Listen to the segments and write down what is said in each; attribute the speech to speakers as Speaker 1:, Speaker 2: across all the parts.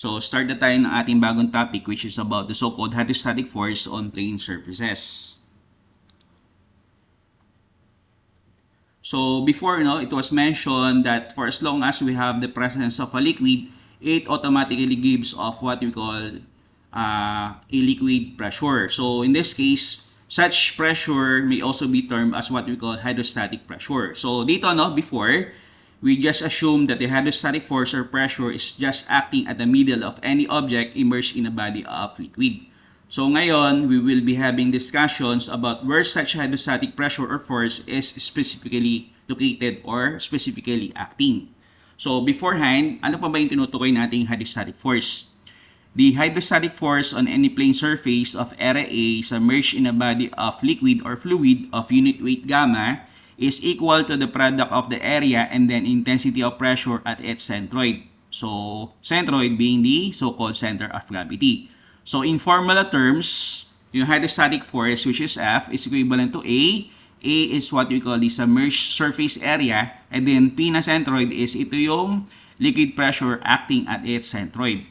Speaker 1: So, start na tayo ng ating bagong topic which is about the so-called hydrostatic force on plane surfaces. So, before, no, it was mentioned that for as long as we have the presence of a liquid, it automatically gives off what we call uh, a liquid pressure. So, in this case, such pressure may also be termed as what we call hydrostatic pressure. So, dito, no, before, we just assume that the hydrostatic force or pressure is just acting at the middle of any object immersed in a body of liquid. So ngayon, we will be having discussions about where such hydrostatic pressure or force is specifically located or specifically acting. So beforehand, ano pa ba yung tinutukoy nating hydrostatic force? The hydrostatic force on any plane surface of area A submerged in a body of liquid or fluid of unit weight gamma is equal to the product of the area and then intensity of pressure at its centroid. So, centroid being the so-called center of gravity. So, in formula terms, yung hydrostatic force, which is F, is equivalent to A. A is what we call the submerged surface area. And then, P na centroid is ito yung liquid pressure acting at its centroid.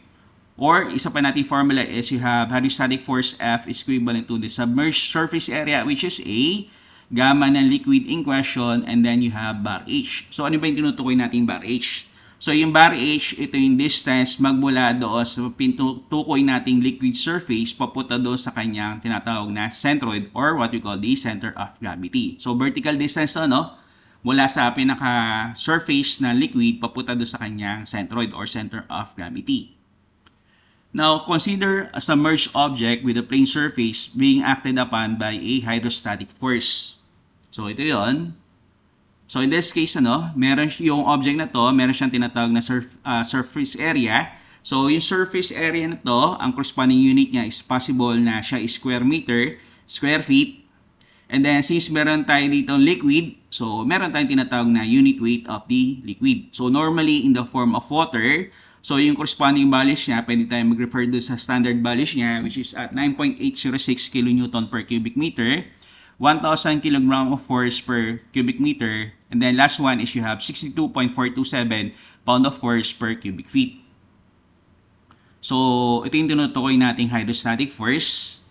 Speaker 1: Or, isa pa natin formula is you have hydrostatic force F is equivalent to the submerged surface area, which is A, gamma ng liquid in question, and then you have bar H. So, ano ba yung tinutukoy nating bar H? So, yung bar H, ito yung distance magmula doon sa so, nating liquid surface papunta doon sa kanyang tinatawag na centroid or what we call the center of gravity. So, vertical distance to, no? Mula sa pinaka-surface ng liquid papunta doon sa kanyang centroid or center of gravity. Now, consider a submerged object with a plane surface being acted upon by a hydrostatic force. So, ito yon So, in this case, ano, meron yung object na to, meron siyang tinatawag na surf, uh, surface area. So, yung surface area na to, ang corresponding unit niya is possible na siya is square meter, square feet. And then, since meron tayo dito liquid, so meron tayong tinatawag na unit weight of the liquid. So, normally in the form of water, so yung corresponding values niya, pwede tayong mag-refer doon sa standard values niya, which is at 9.806 kilonewton per cubic meter. 1,000 kg of force per cubic meter. And then last one is you have 62.427 pound of force per cubic feet. So, ito yung tinutukoy nating hydrostatic force.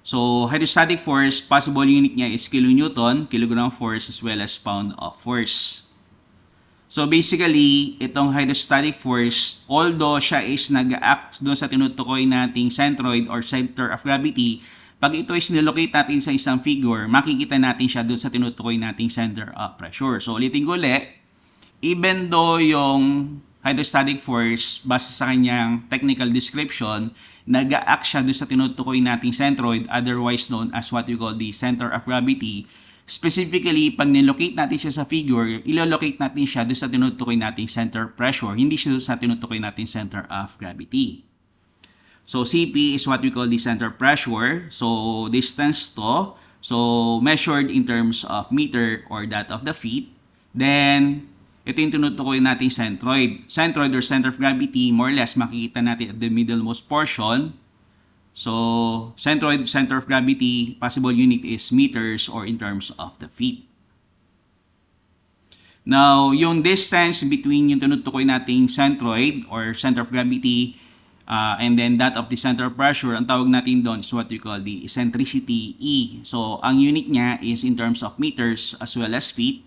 Speaker 1: So, hydrostatic force, possible unit niya is kilonewton, kilogram force as well as pound of force. So, basically, itong hydrostatic force, although siya is nag-act doon sa tinutukoy nating centroid or center of gravity, pag ito is nilocate natin sa isang figure, makikita natin siya doon sa tinutukoy nating center of pressure. So ulitin ko ulit, even though yung hydrostatic force, base sa kanyang technical description, nag act siya doon sa tinutukoy nating centroid, otherwise known as what we call the center of gravity. Specifically, pag nilocate natin siya sa figure, ilolocate natin siya doon sa tinutukoy nating center pressure, hindi siya doon sa tinutukoy nating center of gravity. So CP is what we call the center pressure. So distance to, so measured in terms of meter or that of the feet. Then, ito yung tinutukoy natin centroid. Centroid or center of gravity, more or less, makikita natin at the middlemost portion. So, centroid, center of gravity, possible unit is meters or in terms of the feet. Now, yung distance between yung tinutukoy nating centroid or center of gravity Uh, and then that of the center pressure, ang tawag natin doon is what we call the eccentricity E. So, ang unit niya is in terms of meters as well as feet.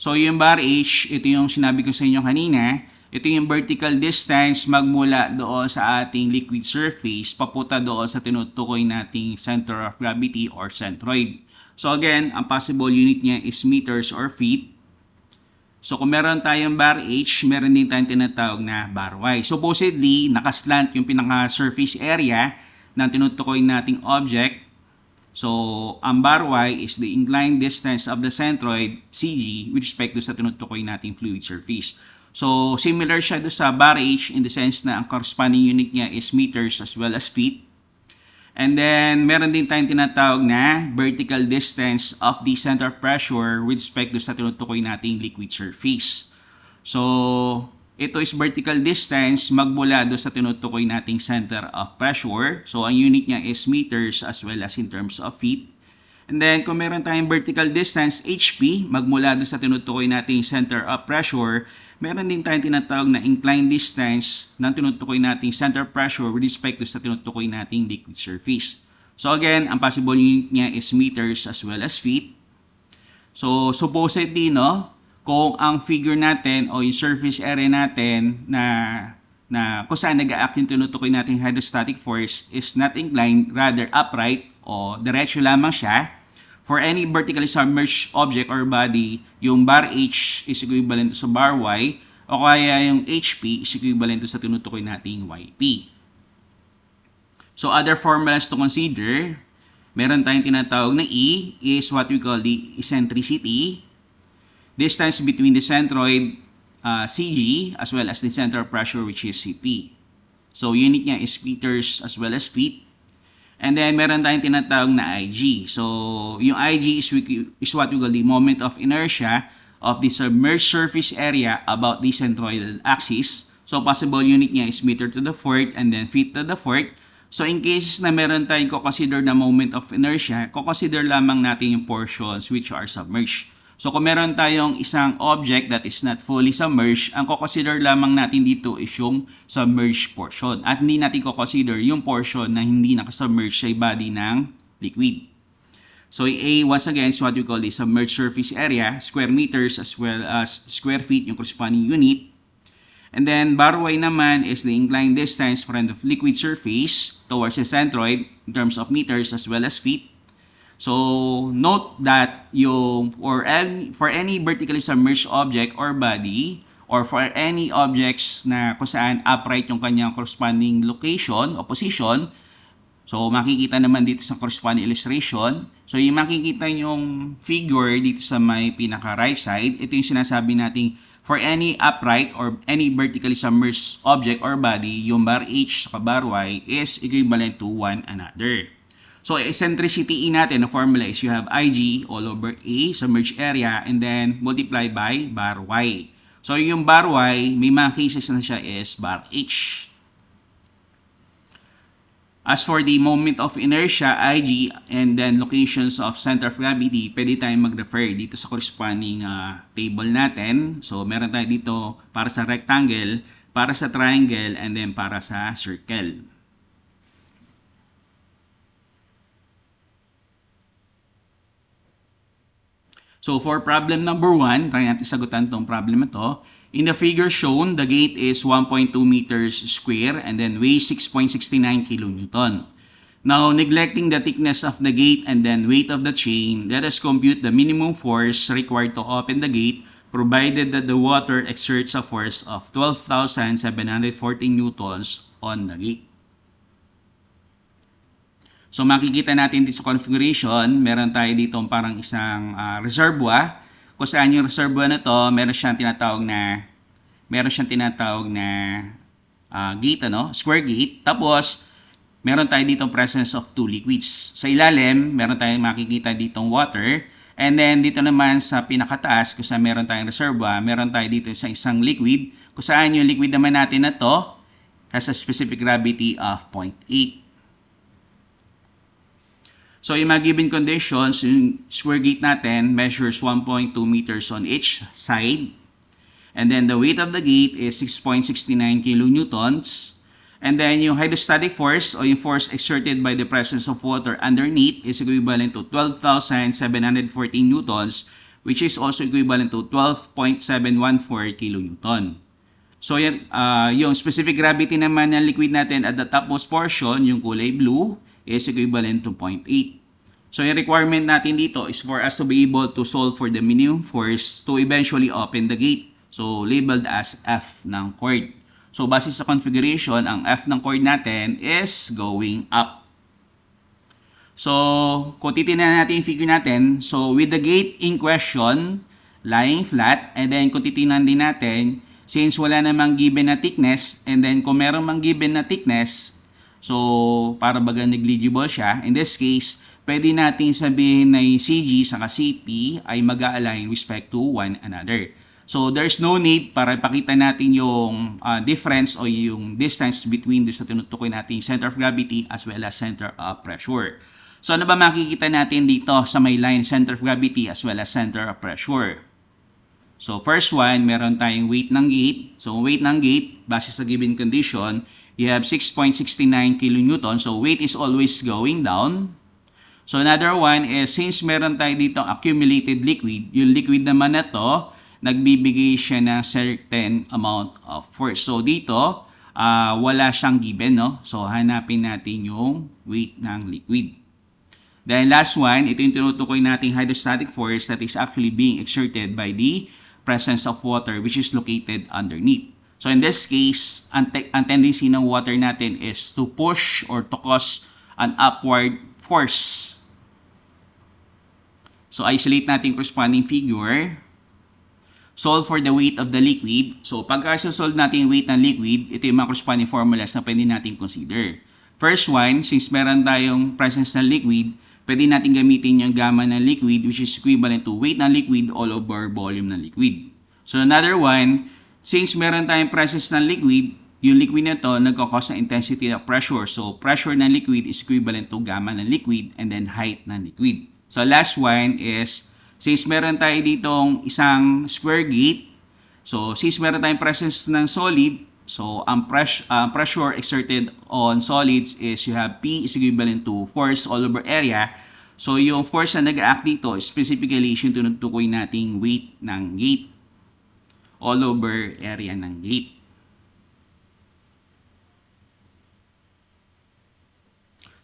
Speaker 1: So, yung bar H, ito yung sinabi ko sa inyo kanina. Ito yung vertical distance magmula doon sa ating liquid surface papunta doon sa tinutukoy nating center of gravity or centroid. So again, ang possible unit niya is meters or feet. So kung meron tayong bar H, meron din tayong tinatawag na bar Y. Supposedly, nakaslant yung pinaka-surface area ng tinutukoy nating object. So ang bar Y is the inclined distance of the centroid CG with respect to sa tinutukoy nating fluid surface. So similar siya do sa bar H in the sense na ang corresponding unit niya is meters as well as feet. And then, meron din tayong tinatawag na vertical distance of the center pressure with respect to sa tinutukoy nating liquid surface. So, ito is vertical distance magmula do sa tinutukoy nating center of pressure. So, ang unit niya is meters as well as in terms of feet. And then, kung meron tayong vertical distance, HP, magmula do sa tinutukoy nating center of pressure, meron din tayong tinatawag na inclined distance ng tinutukoy nating center pressure with respect to sa tinutukoy nating liquid surface. So again, ang possible unit niya is meters as well as feet. So supposedly, no, kung ang figure natin o yung surface area natin na na kung saan nag-a-act yung tinutukoy nating hydrostatic force is not inclined, rather upright o diretso lamang siya, for any vertically submerged object or body, yung bar H is equivalent sa bar Y o kaya yung HP is equivalent sa tinutukoy nating YP. So other formulas to consider, meron tayong tinatawag na E is what we call the eccentricity, distance between the centroid uh, CG as well as the center pressure which is CP. So unit niya is meters as well as feet. And then, meron tayong tinatawag na IG. So, yung IG is, is what we call the moment of inertia of the submerged surface area about the centroidal axis. So, possible unit niya is meter to the fourth and then feet to the fourth. So, in cases na meron tayong consider na moment of inertia, consider lamang natin yung portions which are submerged. So kung meron tayong isang object that is not fully submerged, ang koconsider lamang natin dito is yung submerged portion. At hindi natin koconsider yung portion na hindi nakasubmerged sa body ng liquid. So A once again is what we call the submerged surface area, square meters as well as square feet yung corresponding unit. And then bar Y naman is the inclined distance from the liquid surface towards the centroid in terms of meters as well as feet. So, note that yung or any, for any vertically submerged object or body or for any objects na kung saan upright yung kanyang corresponding location o position, so makikita naman dito sa corresponding illustration. So, yung makikita yung figure dito sa may pinaka right side, ito yung sinasabi nating for any upright or any vertically submerged object or body, yung bar H sa bar Y is equivalent to one another. So, eccentricity in natin na formula is you have Ig all over A submerged area and then multiplied by bar Y. So, yung bar Y, may mga cases na siya is bar H. As for the moment of inertia, Ig, and then locations of center of gravity, pwede tayong mag-refer dito sa corresponding uh, table natin. So, meron tayo dito para sa rectangle, para sa triangle, and then para sa circle. So for problem number 1, try natin sagutan tong problem na to. In the figure shown, the gate is 1.2 meters square and then weighs 6.69 kilonewton. Now, neglecting the thickness of the gate and then weight of the chain, let us compute the minimum force required to open the gate provided that the water exerts a force of 12,714 newtons on the gate. So makikita natin dito sa configuration, meron tayo dito parang isang uh, reservoir. Kung saan yung reservoir na to, meron siyang tinatawag na meron siyang tinatawag na uh, gate ano, square gate. Tapos meron tayo dito presence of two liquids. Sa ilalim, meron tayong makikita ditong water. And then dito naman sa pinakataas kung saan meron tayong reservoir, meron tayo dito sa isang liquid kung saan yung liquid naman natin na to has a specific gravity of 0.8. So yung mga given conditions, yung square gate natin measures 1.2 meters on each side. And then the weight of the gate is 6.69 kilonewtons. And then yung hydrostatic force o yung force exerted by the presence of water underneath is equivalent to 12,714 newtons which is also equivalent to 12.714 kilonewton. So yan, uh, yung specific gravity naman ng liquid natin at the topmost portion, yung kulay blue, is equivalent to 0.8. So, yung requirement natin dito is for us to be able to solve for the minimum force to eventually open the gate. So, labeled as F ng chord. So, base sa configuration, ang F ng chord natin is going up. So, kung titignan natin yung figure natin, so with the gate in question, lying flat, and then kung titignan din natin, since wala namang given na thickness, and then kung meron mang given na thickness, So, para baga negligible siya. In this case, pwede natin sabihin na yung CG sa CP ay mag align respect to one another. So, there's no need para ipakita natin yung uh, difference o yung distance between doon sa tinutukoy natin center of gravity as well as center of pressure. So, ano ba makikita natin dito sa may line center of gravity as well as center of pressure? So, first one, meron tayong weight ng gate. So, weight ng gate, base sa given condition, you have 6.69 kilonewton. So, weight is always going down. So, another one is since meron tayo dito accumulated liquid, yung liquid naman na to, nagbibigay siya ng certain amount of force. So, dito, uh, wala siyang given. No? So, hanapin natin yung weight ng liquid. Then, last one, ito yung tinutukoy nating hydrostatic force that is actually being exerted by the presence of water which is located underneath. So in this case, ang, te- ang tendency ng water natin is to push or to cause an upward force. So isolate natin corresponding figure. Solve for the weight of the liquid. So pag solve natin yung weight ng liquid, ito yung mga corresponding formulas na pwede natin consider. First one, since meron tayong presence ng liquid, pwede natin gamitin yung gamma ng liquid which is equivalent to weight ng liquid all over volume ng liquid. So another one, Since meron tayong presence ng liquid, yung liquid na to nagkakos ng intensity of pressure. So, pressure ng liquid is equivalent to gamma ng liquid and then height ng liquid. So, last one is, since meron tayo ditong isang square gate, so, since meron tayong presence ng solid, so, ang pres uh, pressure exerted on solids is you have P is equivalent to force all over area. So, yung force na nag-act dito, specifically, is yung tinutukoy nating weight ng gate all over area ng gate.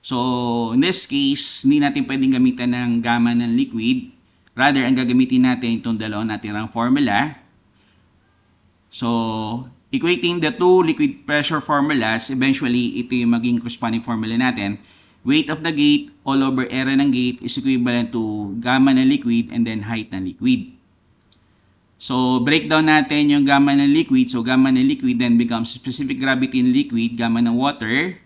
Speaker 1: So, in this case, hindi natin pwedeng gamitan ng gamma ng liquid. Rather, ang gagamitin natin itong dalawang natirang formula. So, equating the two liquid pressure formulas, eventually, ito yung maging corresponding formula natin. Weight of the gate all over area ng gate is equivalent to gamma ng liquid and then height ng liquid. So, breakdown natin yung gamma ng liquid. So, gamma ng liquid then becomes specific gravity in liquid, gamma ng water.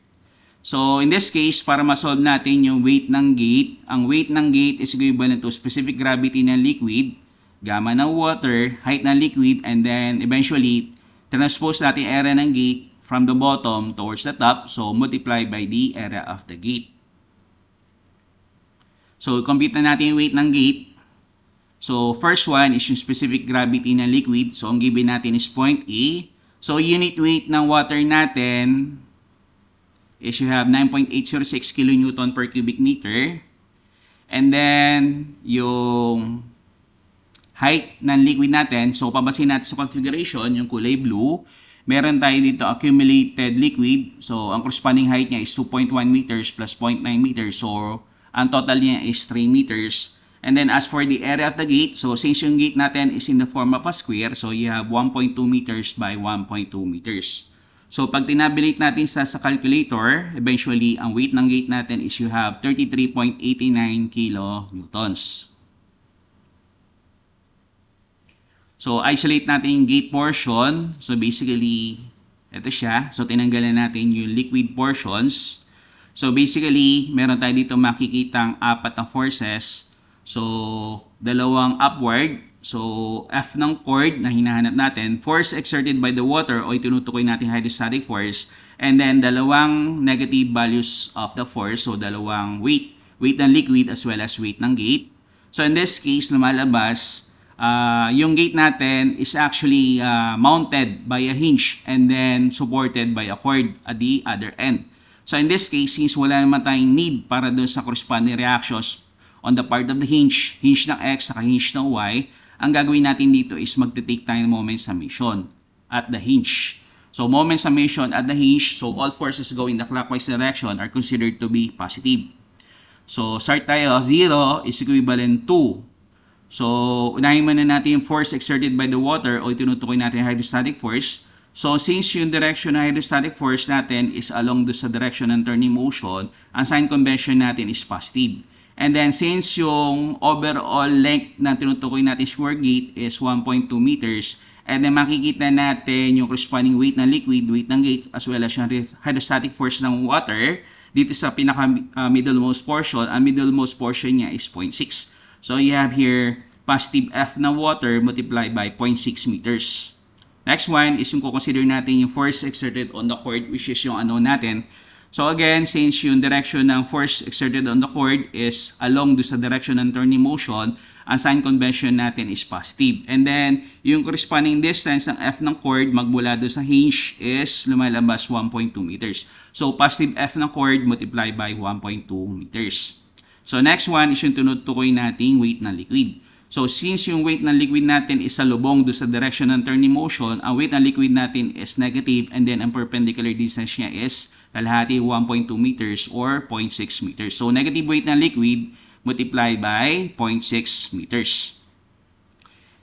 Speaker 1: So, in this case, para ma-solve natin yung weight ng gate, ang weight ng gate is equivalent to specific gravity ng liquid, gamma ng water, height ng liquid, and then eventually, transpose natin area ng gate from the bottom towards the top. So, multiply by the area of the gate. So, compute na natin yung weight ng gate. So, first one is yung specific gravity ng liquid. So, ang given natin is point A. E. So, unit weight ng water natin is you have 9.806 kilonewton per cubic meter. And then, yung height ng liquid natin. So, pabasin natin sa configuration, yung kulay blue. Meron tayo dito accumulated liquid. So, ang corresponding height niya is 2.1 meters plus 0.9 meters. So, ang total niya is 3 meters. And then as for the area of the gate, so since yung gate natin is in the form of a square, so you have 1.2 meters by 1.2 meters. So pag tinabulate natin sa, sa calculator, eventually ang weight ng gate natin is you have 33.89 kilo So isolate natin yung gate portion. So basically, ito siya. So tinanggalan natin yung liquid portions. So basically, meron tayo dito makikitang apat na forces So, dalawang upward. So, F ng chord na hinahanap natin, force exerted by the water o tinutukoy natin hydrostatic force, and then dalawang negative values of the force, so dalawang weight, weight ng liquid as well as weight ng gate. So, in this case, lumalabas, uh, yung gate natin is actually uh, mounted by a hinge and then supported by a cord at the other end. So, in this case, since wala naman tayong need para doon sa corresponding reactions, on the part of the hinge, hinge ng X, sa hinge ng Y, ang gagawin natin dito is magte-take tayo ng moment summation at the hinge. So moment summation at the hinge, so all forces going the clockwise direction are considered to be positive. So start tayo, 0 is equivalent to So, unahin muna natin yung force exerted by the water o tinutukoy natin hydrostatic force. So, since yung direction ng hydrostatic force natin is along do sa direction ng turning motion, ang sign convention natin is positive. And then since yung overall length ng tinutukoy natin square gate is 1.2 meters, and then makikita natin yung corresponding weight ng liquid, weight ng gate, as well as yung hydrostatic force ng water, dito sa pinaka uh, middlemost portion, ang middlemost portion niya is 0.6. So you have here positive F na water multiplied by 0.6 meters. Next one is yung kukonsider natin yung force exerted on the cord, which is yung ano natin, So again, since yung direction ng force exerted on the cord is along do sa direction ng turning motion, ang sign convention natin is positive. And then, yung corresponding distance ng F ng cord magmula do sa hinge is lumalabas 1.2 meters. So positive F ng cord multiplied by 1.2 meters. So next one is yung tinutukoy nating weight ng liquid. So since yung weight ng liquid natin is salubong do sa direction ng turning motion, ang weight ng liquid natin is negative and then ang perpendicular distance niya is kalahati 1.2 meters or 0.6 meters. So, negative weight ng liquid multiplied by 0.6 meters.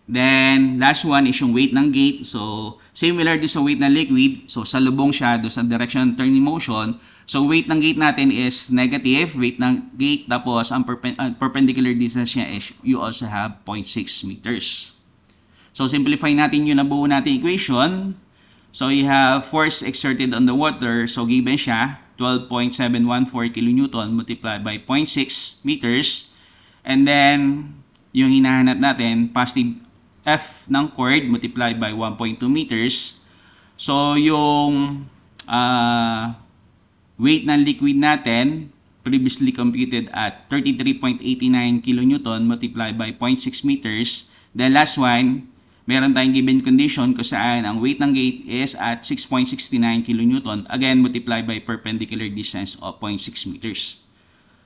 Speaker 1: Then, last one is yung weight ng gate. So, similar din sa weight ng liquid. So, salubong siya doon sa direction ng turning motion. So, weight ng gate natin is negative. Weight ng gate. Tapos, ang perpen ah, perpendicular distance niya is you also have 0.6 meters. So, simplify natin yung nabuo natin equation. So you have force exerted on the water. So given siya, 12.714 kilonewton multiplied by 0.6 meters. And then, yung hinahanap natin, positive F ng cord multiplied by 1.2 meters. So yung uh, weight ng liquid natin, previously computed at 33.89 kilonewton multiplied by 0.6 meters. The last one, meron tayong given condition kung saan ang weight ng gate is at 6.69 kN. Again, multiplied by perpendicular distance of 0.6 meters.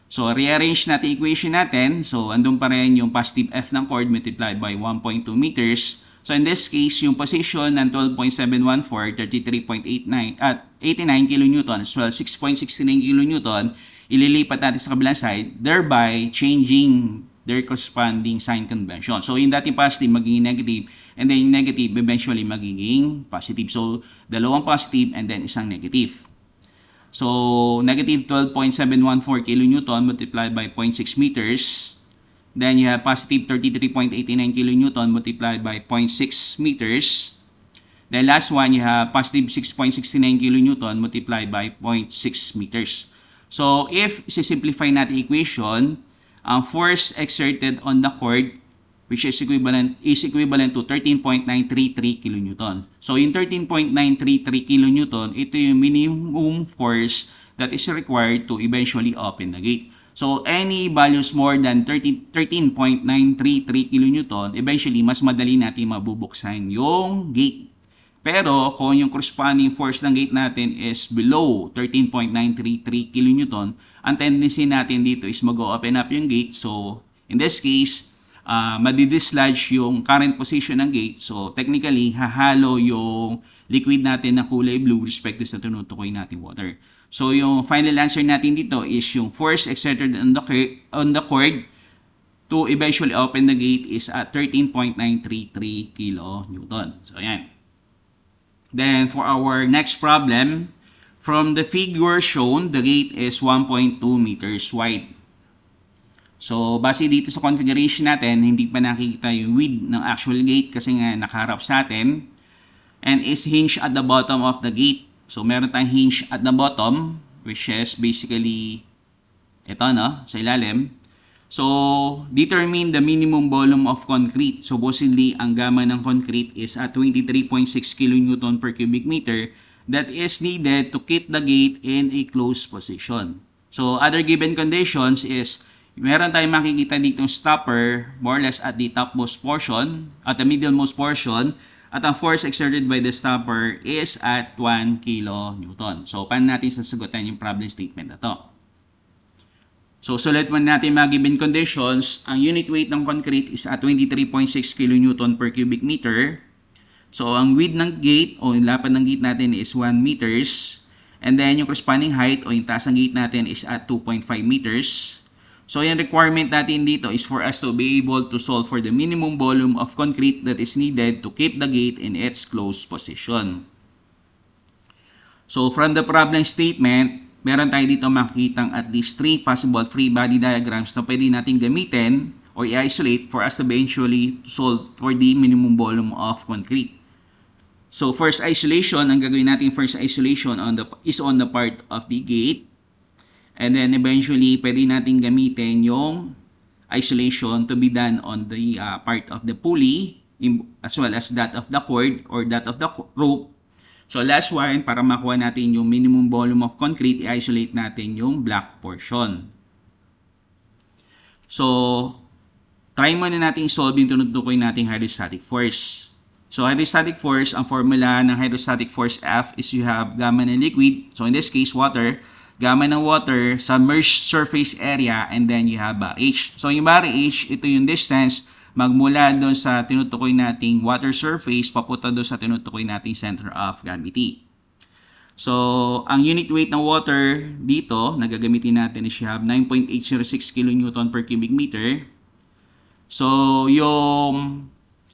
Speaker 1: So, rearrange natin equation natin. So, andun pa rin yung positive F ng cord multiplied by 1.2 meters. So, in this case, yung position ng 12.714, 33.89 at 89 kN as well, 6.69 kN, ililipat natin sa kabilang side, thereby changing their corresponding sign convention. So yung dating positive magiging negative and then yung negative eventually magiging positive. So dalawang positive and then isang negative. So negative 12.714 kilonewton multiplied by 0.6 meters. Then you have positive 33.89 kilonewton multiplied by 0.6 meters. Then last one, you have positive 6.69 kilonewton multiplied by 0.6 meters. So if simplify natin equation, ang force exerted on the cord which is equivalent is equivalent to 13.933 kilonewton. So in 13.933 kilonewton, ito yung minimum force that is required to eventually open the gate. So any values more than 13.933 kilonewton, eventually mas madali natin mabubuksan yung gate. Pero kung yung corresponding force ng gate natin is below 13.933 kN, ang tendency natin dito is mag-open up yung gate. So, in this case, uh, madidislodge yung current position ng gate. So, technically, hahalo yung liquid natin na kulay blue respect sa tinutukoy nating water. So, yung final answer natin dito is yung force exerted on the, on the cord to eventually open the gate is at 13.933 kN. So, ayan. Then for our next problem, from the figure shown, the gate is 1.2 meters wide. So, base dito sa configuration natin, hindi pa nakikita yung width ng actual gate kasi nga nakaharap sa atin. And is hinged at the bottom of the gate. So, meron tayong hinge at the bottom, which is basically ito, no? Sa ilalim. So, determine the minimum volume of concrete. Supposedly, ang gamma ng concrete is at 23.6 kN per cubic meter that is needed to keep the gate in a closed position. So, other given conditions is meron tayong makikita dito stopper more or less at the topmost portion, at the middlemost portion, at ang force exerted by the stopper is at 1 kN. So, paano natin sasagutan yung problem statement na to? So, sulit man natin mga given conditions, ang unit weight ng concrete is at 23.6 kN per cubic meter. So, ang width ng gate o yung lapad ng gate natin is 1 meters. And then, yung corresponding height o yung taas ng gate natin is at 2.5 meters. So, yung requirement natin dito is for us to be able to solve for the minimum volume of concrete that is needed to keep the gate in its closed position. So, from the problem statement, meron tayo dito makikitang at least 3 possible free body diagrams na pwede natin gamitin or i-isolate for us to eventually solve for the minimum volume of concrete. So first isolation, ang gagawin natin first isolation on the, is on the part of the gate. And then eventually, pwede natin gamitin yung isolation to be done on the uh, part of the pulley in, as well as that of the cord or that of the rope So last one, para makuha natin yung minimum volume of concrete, i-isolate natin yung black portion. So, try muna natin solve yung tinutukoy nating hydrostatic force. So, hydrostatic force, ang formula ng hydrostatic force F is you have gamma ng liquid, so in this case, water, gamma ng water, submerged surface area, and then you have bar H. So, yung bar H, ito yung distance magmula doon sa tinutukoy nating water surface papunta doon sa tinutukoy nating center of gravity. So, ang unit weight ng water dito, nagagamitin natin is you have 9.806 kN per cubic meter. So, yung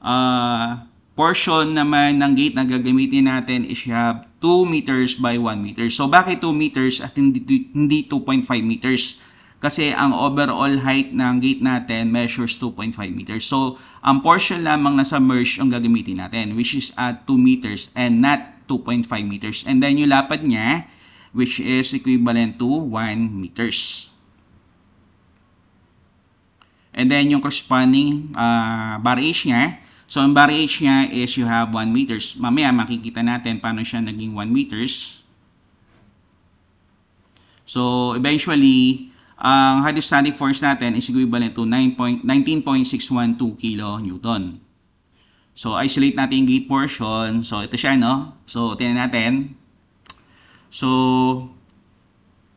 Speaker 1: uh, portion naman ng gate na gagamitin natin is you have 2 meters by 1 meter. So, bakit 2 meters at hindi, hindi 2.5 meters? kasi ang overall height ng gate natin measures 2.5 meters. So, ang portion lamang na submerged ang gagamitin natin, which is at 2 meters and not 2.5 meters. And then, yung lapad niya, which is equivalent to 1 meters. And then, yung corresponding uh, bar H niya, so, ang bar H niya is you have 1 meters. Mamaya, makikita natin paano siya naging 1 meters. So, eventually, ang hydrostatic force natin is equivalent to 19.612 kN. So, isolate natin yung gate portion. So, ito siya, no? So, tingnan natin. So,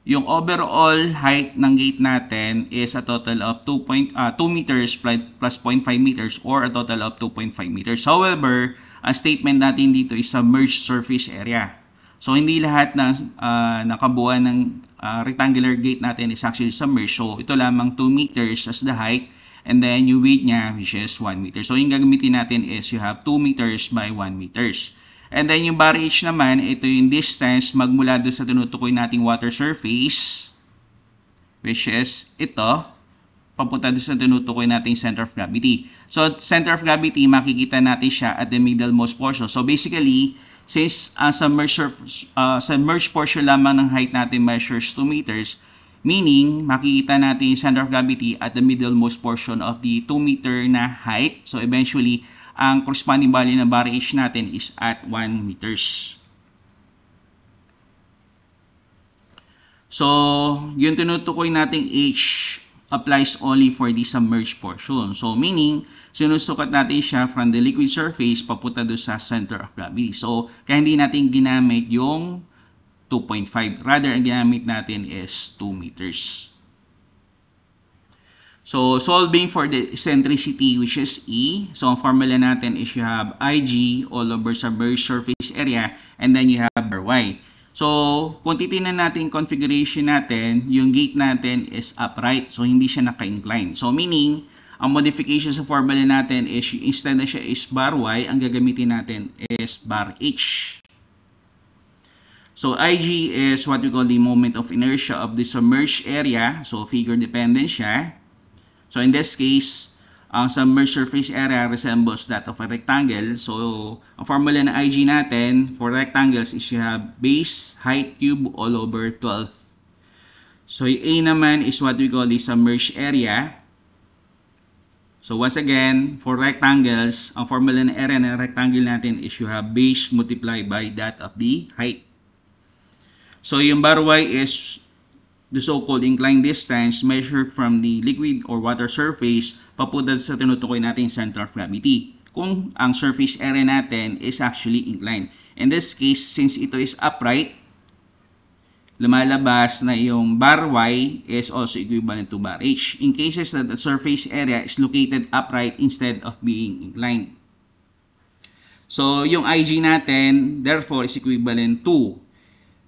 Speaker 1: yung overall height ng gate natin is a total of 2, point, uh, ah, 2 meters plus 0.5 meters or a total of 2.5 meters. However, ang statement natin dito is submerged surface area. So hindi lahat ah, ng uh, ah, nakabuuan ng uh, rectangular gate natin is actually submerged. So ito lamang 2 meters as the height and then yung width niya which is 1 meter. So yung gagamitin natin is you have 2 meters by 1 meters. And then yung barrage naman, ito yung distance magmula doon sa tinutukoy nating water surface which is ito papunta doon sa tinutukoy nating center of gravity. So, center of gravity, makikita natin siya at the middlemost portion. So, basically, Since uh, sa, merge, uh, sa merge portion lamang ng height natin measures 2 meters, meaning makikita natin yung center of gravity at the middlemost portion of the 2 meter na height. So eventually, ang corresponding value ng bar H natin is at 1 meters. So, yung tinutukoy natin H applies only for the submerged portion. So, meaning, sinusukat natin siya from the liquid surface papunta doon sa center of gravity. So, kaya hindi natin ginamit yung 2.5. Rather, ang ginamit natin is 2 meters. So, solving for the eccentricity, which is E. So, ang formula natin is you have IG all over submerged surface area, and then you have R Y. So, kung titingnan natin configuration natin, yung gate natin is upright. So, hindi siya naka-incline. So, meaning, ang modification sa formula natin is instead na siya is bar Y, ang gagamitin natin is bar H. So, IG is what we call the moment of inertia of the submerged area. So, figure dependent siya. So, in this case, ang ah, submerged surface area resembles that of a rectangle. So, ang formula ng IG natin for rectangles is you have base height cube all over 12. So, yung A naman is what we call the submerged area. So, once again, for rectangles, ang formula na area ng rectangle natin is you have base multiplied by that of the height. So, yung bar Y is the so-called inclined distance measured from the liquid or water surface papunta sa tinutukoy natin center of gravity kung ang surface area natin is actually inclined. In this case, since ito is upright, lumalabas na yung bar Y is also equivalent to bar H in cases that the surface area is located upright instead of being inclined. So, yung IG natin, therefore, is equivalent to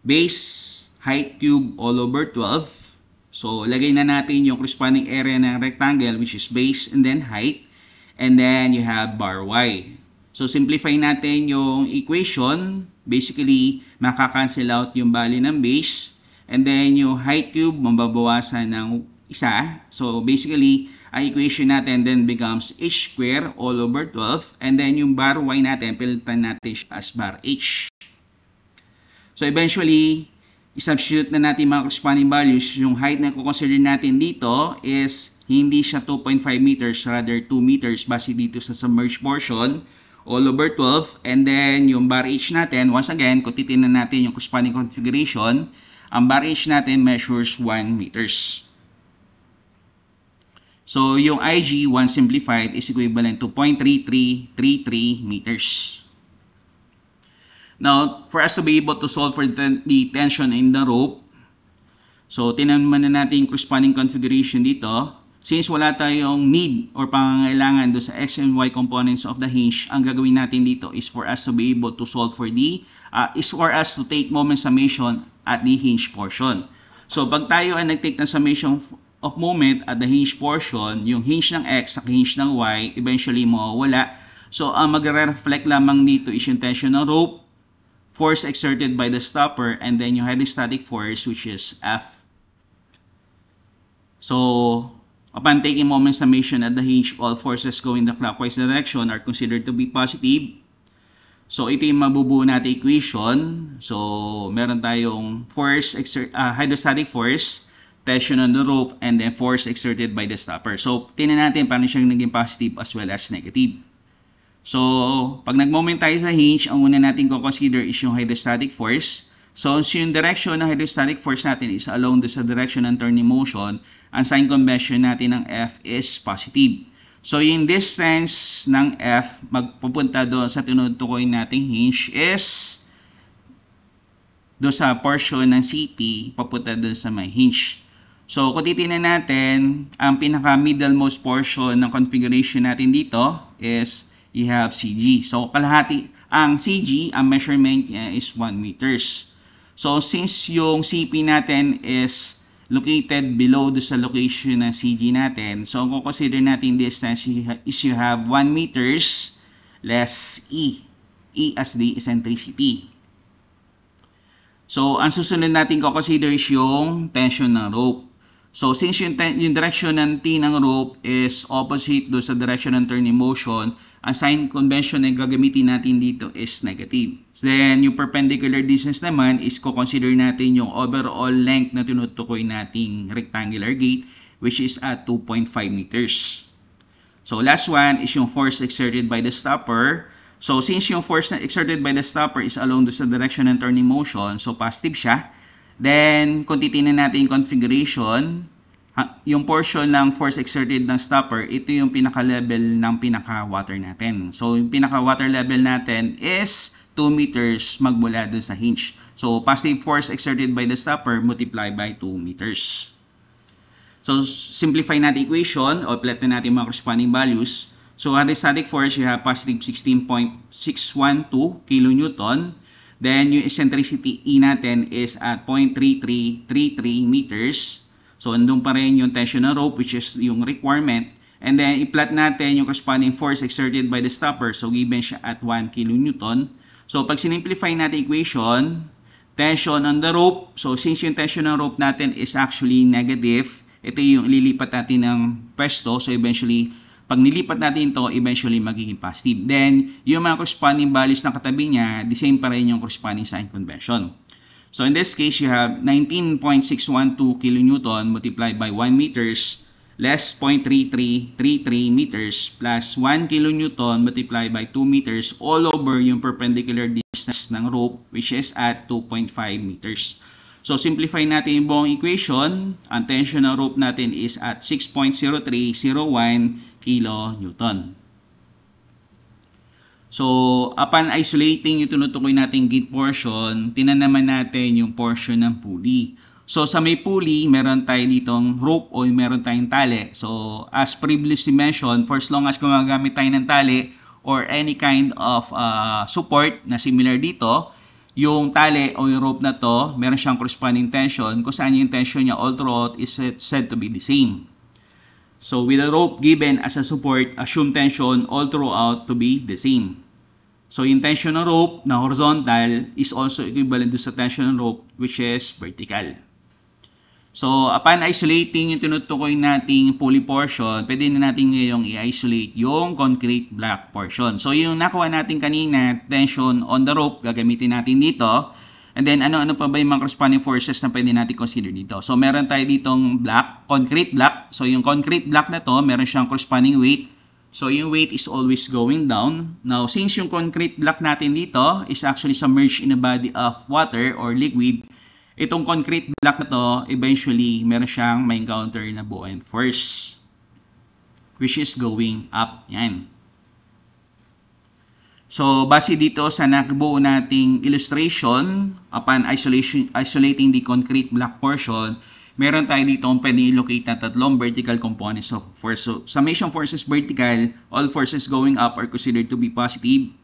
Speaker 1: base height cube all over 12. So, lagay na natin yung corresponding area ng rectangle which is base and then height. And then you have bar y. So, simplify natin yung equation. Basically, makakancel out yung value ng base. And then, yung height cube, mababawasan ng isa. So, basically, ang equation natin then becomes h square all over 12. And then, yung bar y natin, pilitan natin as bar h. So, eventually, i-substitute na natin mga corresponding values, yung height na kukonsider natin dito is hindi siya 2.5 meters, rather 2 meters base dito sa submerged portion all over 12. And then yung bar H natin, once again, kung titignan natin yung corresponding configuration, ang bar H natin measures 1 meters. So yung IG, once simplified, is equivalent to 0.3333 meters. Now, for us to be able to solve for the, tension in the rope, so tinanman na natin yung corresponding configuration dito. Since wala tayong need or pangangailangan do sa X and Y components of the hinge, ang gagawin natin dito is for us to be able to solve for the, uh, is for us to take moment summation at the hinge portion. So pag tayo ay nag-take ng summation of moment at the hinge portion, yung hinge ng X sa hinge ng Y, eventually mawawala. So ang magre-reflect lamang dito is yung tension ng rope force exerted by the stopper, and then yung hydrostatic force, which is F. So, upon taking moment summation at the hinge, all forces going the clockwise direction are considered to be positive. So, ito yung mabubuo natin equation. So, meron tayong force uh, hydrostatic force, tension on the rope, and then force exerted by the stopper. So, tinan natin paano siyang naging positive as well as negative. So, pag nag-moment tayo sa hinge, ang una natin consider is yung hydrostatic force. So, yung direction ng hydrostatic force natin is along the sa direction ng turning motion. Ang sign convention natin ng F is positive. So, yung distance ng F, magpupunta doon sa tinutukoy nating hinge is doon sa portion ng CP, papunta doon sa may hinge. So, kung titignan natin, ang pinaka middlemost portion ng configuration natin dito is you have CG. So, kalahati, ang CG, ang measurement niya is 1 meters. So, since yung CP natin is located below sa location ng CG natin, so, kung consider natin distance is you have 1 meters less E. E as the eccentricity. So, ang susunod natin ko consider is yung tension ng rope. So, since yung, yung direction ng T ng rope is opposite do sa direction ng turning motion, ang sign convention na gagamitin natin dito is negative. Then, yung perpendicular distance naman is ko-consider natin yung overall length na tinutukoy nating rectangular gate which is at 2.5 meters. So, last one is yung force exerted by the stopper. So, since yung force na exerted by the stopper is along do sa direction ng turning motion, so positive siya. Then, kung titingnan natin yung configuration, yung portion ng force exerted ng stopper, ito yung pinaka-level ng pinaka-water natin. So, yung pinaka-water level natin is 2 meters magmula dun sa hinge. So, passive force exerted by the stopper multiplied by 2 meters. So, simplify natin equation o plot natin mga corresponding values. So, at the static force, you have positive 16.612 kilonewton. Then, yung eccentricity E natin is at 0.3333 meters. So, andun pa rin yung tensioner rope which is yung requirement. And then, i-plot natin yung corresponding force exerted by the stopper. So, given siya at 1 kilonewton. So, pag sinimplify natin equation, tension on the rope. So, since yung tension ng rope natin is actually negative, ito yung ililipat natin ng pwesto. So, eventually, pag nilipat natin ito, eventually magiging positive. Then, yung mga corresponding values na katabi niya, the same pa rin yung corresponding sign convention. So in this case, you have 19.612 kilonewton multiplied by 1 meters less 0.3333 meters plus 1 kilonewton multiplied by 2 meters all over yung perpendicular distance ng rope which is at 2.5 meters. So simplify natin yung buong equation. Ang tension ng rope natin is at 6.0301 kilo Newton. So, upon isolating yung tinutukoy nating gate portion, tinanaman natin yung portion ng pulley. So, sa may pulley, meron tayo ditong rope o meron tayong tali. So, as previously mentioned, for as long as gumagamit tayo ng tali or any kind of uh, support na similar dito, yung tali o yung rope na to, meron siyang corresponding tension kung saan yung tension niya all throughout is said to be the same. So with a rope given as a support, assume tension all throughout to be the same. So yung tension ng rope na horizontal is also equivalent to sa tension ng rope which is vertical. So upon isolating yung tinutukoy nating pulley portion, pwede na natin ngayong i-isolate yung concrete block portion. So yung nakuha natin kanina, tension on the rope, gagamitin natin dito. And then, ano-ano pa ba yung mga corresponding forces na pwede natin consider dito? So, meron tayo ditong block, concrete block So yung concrete block na to, meron siyang corresponding weight. So yung weight is always going down. Now, since yung concrete block natin dito is actually submerged in a body of water or liquid, itong concrete block na to, eventually, meron siyang may encounter na buoyant force which is going up. Yan. So, base dito sa nagbuo nating illustration upon isolation, isolating the concrete block portion, meron tayo dito kung pwede i-locate na tatlong vertical components of force. So, summation forces vertical, all forces going up are considered to be positive.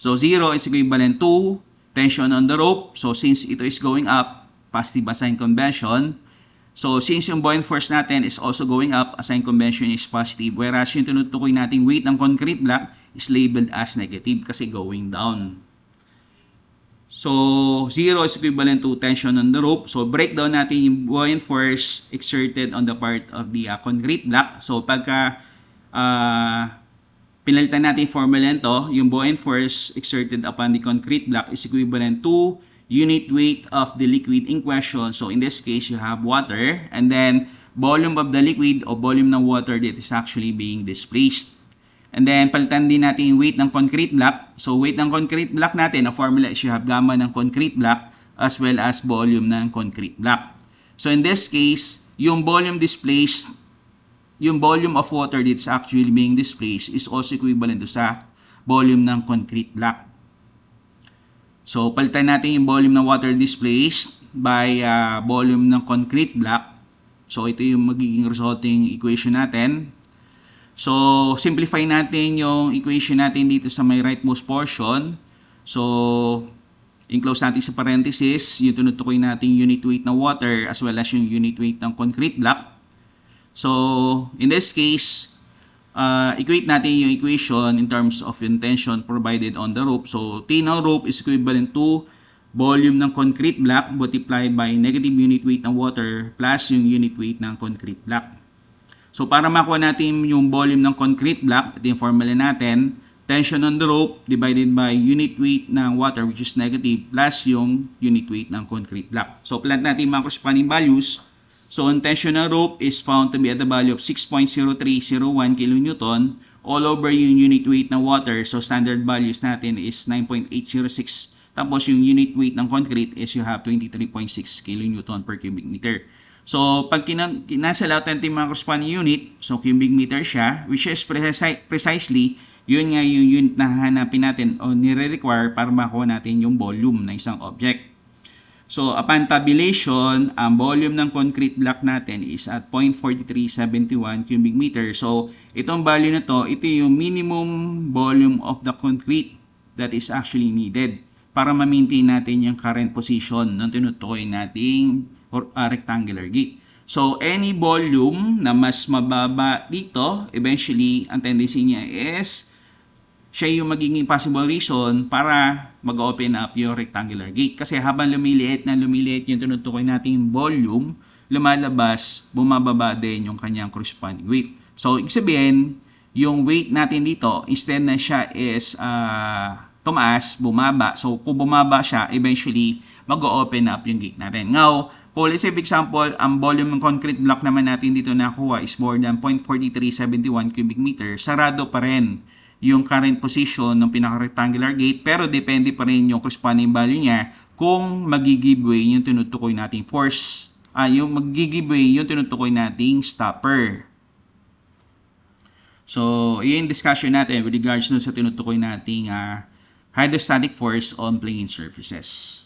Speaker 1: So, 0 is equivalent to tension on the rope. So, since ito is going up, positive sign convention. So, since yung buoyant force natin is also going up, assign convention is positive. Whereas, yung tinutukoy nating weight ng concrete block is labeled as negative kasi going down. So, zero is equivalent to tension on the rope. So, breakdown natin yung buoyant force exerted on the part of the uh, concrete block. So, pagka uh, pinalitan natin yung formula nito, yung buoyant force exerted upon the concrete block is equivalent to unit weight of the liquid in question. So, in this case, you have water. And then, volume of the liquid o volume ng water that is actually being displaced. And then, palitan din natin yung weight ng concrete block So weight ng concrete block natin, ang formula is you have gamma ng concrete block as well as volume ng concrete block. So in this case, yung volume displaced, yung volume of water that's actually being displaced is also equivalent to sa volume ng concrete block. So palitan natin yung volume ng water displaced by uh, volume ng concrete block. So ito yung magiging resulting equation natin. So, simplify natin yung equation natin dito sa my rightmost portion. So, enclose natin sa parenthesis yung tinutukoy natin unit weight na water as well as yung unit weight ng concrete block. So, in this case, uh, equate natin yung equation in terms of tension provided on the rope. So, T ng rope is equivalent to volume ng concrete block multiplied by negative unit weight ng water plus yung unit weight ng concrete block. So para makuha natin yung volume ng concrete block, ito yung formula natin, tension on the rope divided by unit weight ng water which is negative plus yung unit weight ng concrete block. So plant natin mga corresponding values. So on tension on rope is found to be at the value of 6.0301 kN all over yung unit weight ng water. So standard values natin is 9.806 tapos yung unit weight ng concrete is you have 23.6 kN per cubic meter. So, pag kin- kinasal out natin mga unit, so cubic meter siya, which is precise, precisely, yun nga yung unit na hahanapin natin o nire-require para makuha natin yung volume ng isang object. So, upon tabulation, ang volume ng concrete block natin is at 0.4371 cubic meter. So, itong value na to, ito yung minimum volume of the concrete that is actually needed para ma-maintain natin yung current position ng tinutukoy nating ah, rectangular gate. So, any volume na mas mababa dito, eventually, ang tendency niya is siya yung magiging possible reason para mag-open up yung rectangular gate. Kasi habang lumiliit na lumiliit yung tinutukoy nating volume, lumalabas, bumababa din yung kanyang corresponding weight. So, ibig sabihin, yung weight natin dito, instead na siya is uh, tumaas, bumaba. So, kung bumaba siya, eventually, mag-open up yung gate natin. Now, for say, example, ang volume ng concrete block naman natin dito nakuha is more than 0.4371 cubic meter. Sarado pa rin yung current position ng pinaka-rectangular gate pero depende pa rin yung corresponding value niya kung magigiveaway yung tinutukoy nating force ah, yung magigiveaway yung tinutukoy nating stopper so yun discussion natin with regards sa tinutukoy nating uh, hydrostatic force on plane surfaces.